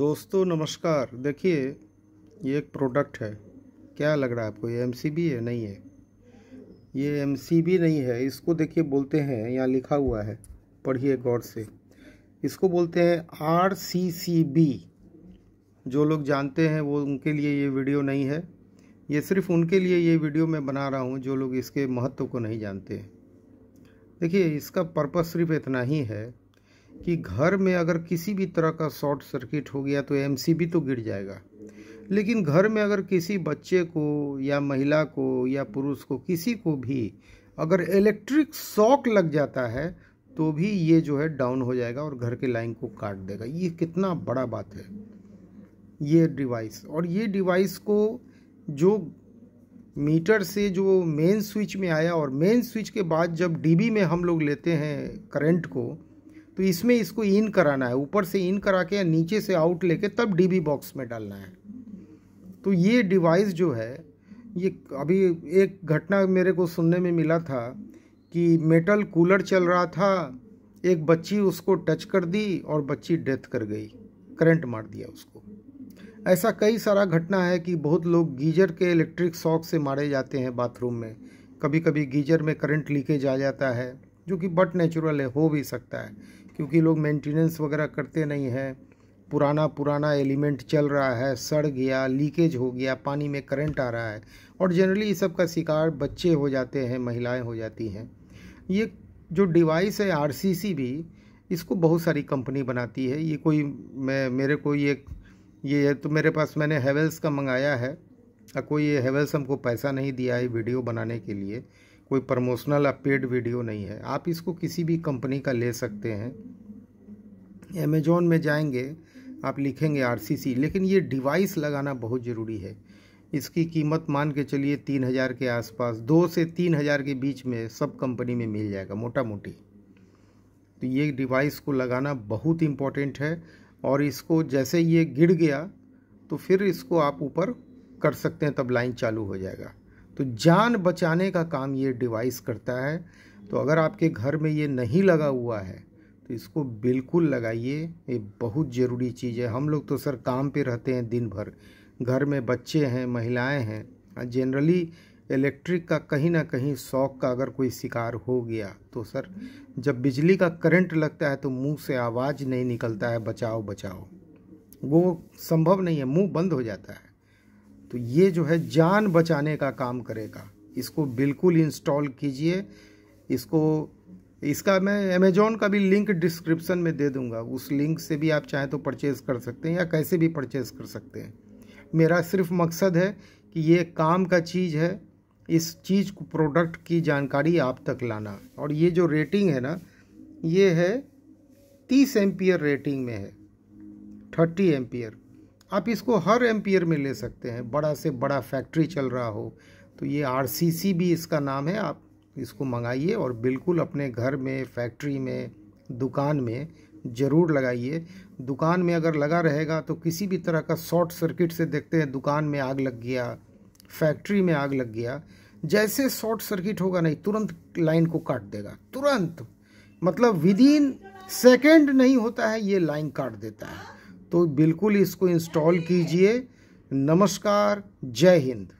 दोस्तों नमस्कार देखिए ये एक प्रोडक्ट है क्या लग रहा है आपको ये एम है नहीं है ये एम नहीं है इसको देखिए बोलते हैं यहाँ लिखा हुआ है पढ़िए गौर से इसको बोलते हैं आर सी सी बी जो लोग जानते हैं वो उनके लिए ये वीडियो नहीं है ये सिर्फ उनके लिए ये वीडियो मैं बना रहा हूँ जो लोग इसके महत्व को नहीं जानते देखिए इसका पर्पज़ सिर्फ इतना ही है कि घर में अगर किसी भी तरह का शॉर्ट सर्किट हो गया तो एम तो गिर जाएगा लेकिन घर में अगर किसी बच्चे को या महिला को या पुरुष को किसी को भी अगर इलेक्ट्रिक शॉक लग जाता है तो भी ये जो है डाउन हो जाएगा और घर के लाइन को काट देगा ये कितना बड़ा बात है ये डिवाइस और ये डिवाइस को जो मीटर से जो मेन स्विच में आया और मेन स्विच के बाद जब डीबी में हम लोग लेते हैं करंट को तो इसमें इसको इन कराना है ऊपर से इन करा के या नीचे से आउट लेके तब डीबी बॉक्स में डालना है तो ये डिवाइस जो है ये अभी एक घटना मेरे को सुनने में मिला था कि मेटल कूलर चल रहा था एक बच्ची उसको टच कर दी और बच्ची डेथ कर गई करंट मार दिया उसको ऐसा कई सारा घटना है कि बहुत लोग गीजर के इलेक्ट्रिक शॉक से मारे जाते हैं बाथरूम में कभी कभी गीजर में करंट लीकेज आ जाता है जो कि बट नेचुरल है हो भी सकता है क्योंकि लोग मेंटेनेंस वगैरह करते नहीं हैं पुराना पुराना एलिमेंट चल रहा है सड़ गया लीकेज हो गया पानी में करंट आ रहा है और जनरली इस सब का शिकार बच्चे हो जाते हैं महिलाएं हो जाती हैं ये जो डिवाइस है आर भी इसको बहुत सारी कंपनी बनाती है ये कोई मैं मेरे को ये ये तो मेरे पास मैंने हेवेल्स का मंगाया है कोई ये हेवेल्स हमको पैसा नहीं दिया है वीडियो बनाने के लिए कोई प्रमोशनल या पेड वीडियो नहीं है आप इसको किसी भी कंपनी का ले सकते हैं अमेजोन में जाएंगे आप लिखेंगे आरसीसी लेकिन ये डिवाइस लगाना बहुत ज़रूरी है इसकी कीमत मान के चलिए तीन हज़ार के आसपास दो से तीन हज़ार के बीच में सब कंपनी में मिल जाएगा मोटा मोटी तो ये डिवाइस को लगाना बहुत इम्पॉर्टेंट है और इसको जैसे ये गिर गया तो फिर इसको आप ऊपर कर सकते हैं तब लाइन चालू हो जाएगा तो जान बचाने का काम ये डिवाइस करता है तो अगर आपके घर में ये नहीं लगा हुआ है तो इसको बिल्कुल लगाइए ये बहुत ज़रूरी चीज़ है हम लोग तो सर काम पे रहते हैं दिन भर घर में बच्चे हैं महिलाएं हैं जनरली हाँ, इलेक्ट्रिक का कहीं ना कहीं शौक का अगर कोई शिकार हो गया तो सर जब बिजली का करंट लगता है तो मुंह से आवाज़ नहीं निकलता है बचाओ बचाओ वो संभव नहीं है मुंह बंद हो जाता है तो ये जो है जान बचाने का काम करेगा इसको बिल्कुल इंस्टॉल कीजिए इसको इसका मैं अमेजोन का भी लिंक डिस्क्रिप्शन में दे दूंगा उस लिंक से भी आप चाहें तो परचेज़ कर सकते हैं या कैसे भी परचेज़ कर सकते हैं मेरा सिर्फ मकसद है कि ये काम का चीज़ है इस चीज़ को प्रोडक्ट की जानकारी आप तक लाना और ये जो रेटिंग है ना ये है तीस एम्पियर रेटिंग में है थर्टी एम्पियर आप इसको हर एम्पियर में ले सकते हैं बड़ा से बड़ा फैक्ट्री चल रहा हो तो ये आर भी इसका नाम है आप इसको मंगाइए और बिल्कुल अपने घर में फैक्ट्री में दुकान में ज़रूर लगाइए दुकान में अगर लगा रहेगा तो किसी भी तरह का शॉर्ट सर्किट से देखते हैं दुकान में आग लग गया फैक्ट्री में आग लग गया जैसे शॉर्ट सर्किट होगा नहीं तुरंत लाइन को काट देगा तुरंत मतलब विद इन सेकेंड नहीं होता है ये लाइन काट देता है तो बिल्कुल इसको इंस्टॉल कीजिए नमस्कार जय हिंद